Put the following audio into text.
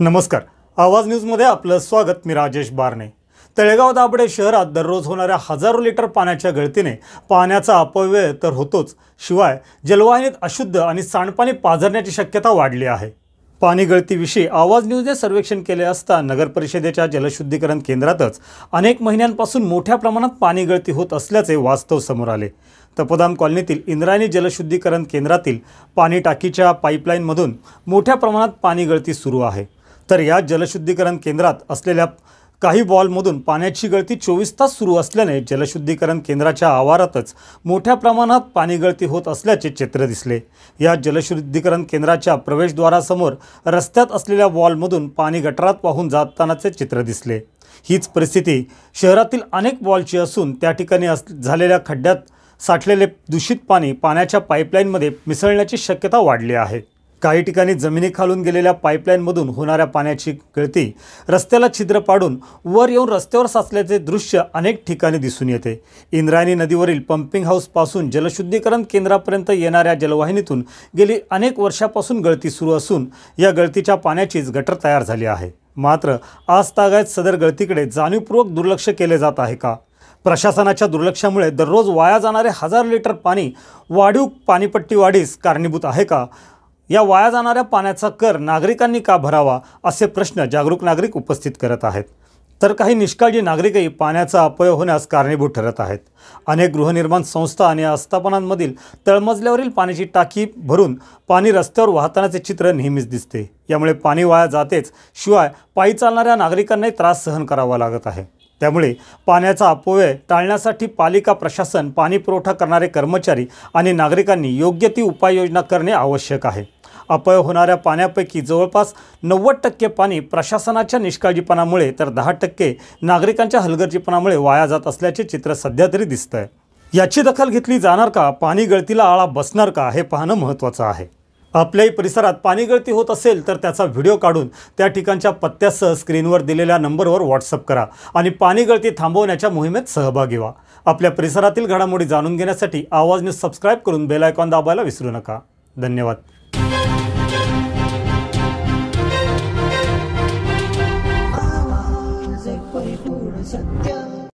नमस्कार आवाज न्यूजमध्ये आपलं स्वागत मी राजेश बारणे तळेगाव दाबडे शहरात दररोज होणाऱ्या हजारो लिटर पाण्याच्या गळतीने पाण्याचा अपव्यय तर होतोच शिवाय जलवाहिनीत अशुद्ध आणि सांडपाणी पाझरण्याची शक्यता वाढली आहे पाणी गळतीविषयी आवाज न्यूजने सर्वेक्षण केले असता नगर परिषदेच्या जलशुद्धीकरण केंद्रातच अनेक महिन्यांपासून मोठ्या प्रमाणात पाणी गळती होत असल्याचे वास्तव समोर आले तपोदाम कॉलनीतील इंद्रायणी जलशुद्धीकरण केंद्रातील पाणी टाकीच्या पाईपलाईनमधून मोठ्या प्रमाणात पाणी गळती सुरू आहे तर या जलशुद्धीकरण केंद्रात असलेल्या काही वॉलमधून पाण्याची गळती चोवीस तास सुरू असल्याने जलशुद्धीकरण केंद्राच्या आवारातच मोठ्या प्रमाणात पाणी गळती होत असल्याचे चित्र दिसले या जलशुद्धीकरण केंद्राच्या प्रवेशद्वारासमोर रस्त्यात असलेल्या वॉलमधून पाणी गटारात वाहून जातानाचे चित्र दिसले हीच परिस्थिती शहरातील अनेक वॉलची असून त्या ठिकाणी अस झालेल्या खड्ड्यात साठलेले दूषित पाणी पाण्याच्या पाईपलाईनमध्ये मिसळण्याची शक्यता वाढली आहे काही ठिकाणी जमिनीखालून गेलेल्या पाईपलाईनमधून होणाऱ्या पाण्याची गळती रस्त्याला छिद्र पाडून वर येऊन रस्त्यावर साचल्याचे दृश्य अनेक ठिकाणी दिसून येते इंद्रायणी नदीवरील पंपिंग हाऊसपासून जलशुद्धीकरण केंद्रापर्यंत येणाऱ्या जलवाहिनीतून गेली अनेक वर्षापासून गळती सुरू असून या गळतीच्या पाण्याचीच गटर तयार झाली आहे मात्र आज तागायत सदर गळतीकडे जाणीवपूर्वक दुर्लक्ष केले जात आहे का प्रशासनाच्या दुर्लक्षामुळे दररोज वाया जाणारे हजार लिटर पाणी वाढीव पाणीपट्टी वाढीस कारणीभूत आहे का या वाया जाणाऱ्या पाण्याचा कर नागरिकांनी का भरावा असे प्रश्न जागरूक नागरिक उपस्थित करत आहेत तर काही निष्काळजी नागरिकही पाण्याचा अपयोग होण्यास कारणीभूत ठरत आहेत अनेक गृहनिर्माण संस्था आणि आस्थापनांमधील तळमजल्यावरील पाण्याची टाकी भरून पाणी रस्त्यावर वाहतानाचे चित्र नेहमीच दिसते यामुळे पाणी वाया जातेच शिवाय पायी चालणाऱ्या नागरिकांनाही त्रास सहन करावा लागत आहे त्यामुळे पाण्याचा अपव्यय टाळण्यासाठी पालिका प्रशासन पाणी पुरवठा करणारे कर्मचारी आणि नागरिकांनी योग्य ती उपाययोजना करणे आवश्यक आहे अपय होणाऱ्या पाण्यापैकी जवळपास नव्वद टक्के पाणी प्रशासनाच्या निष्काळजीपणामुळे तर दहा टक्के नागरिकांच्या हलगर्जीपणामुळे वाया जात असल्याचे चित्र सध्या तरी दिसतं आहे याची दखल घेतली जाणार का पाणी गळतीला आळा बसणार का हे पाहणं महत्त्वाचं आहे आपल्याही परिसरात पाणी गळती होत असेल तर त्याचा व्हिडिओ काढून त्या ठिकाणच्या पत्त्यासह स्क्रीनवर दिलेल्या नंबरवर व्हॉट्सअप करा आणि पाणी गळती थांबवण्याच्या मोहिमेत सहभागी व्हा आपल्या परिसरातील घडामोडी जाणून घेण्यासाठी आवाज न्यूज सबस्क्राईब करून बेलायकॉन दाबायला विसरू नका धन्यवाद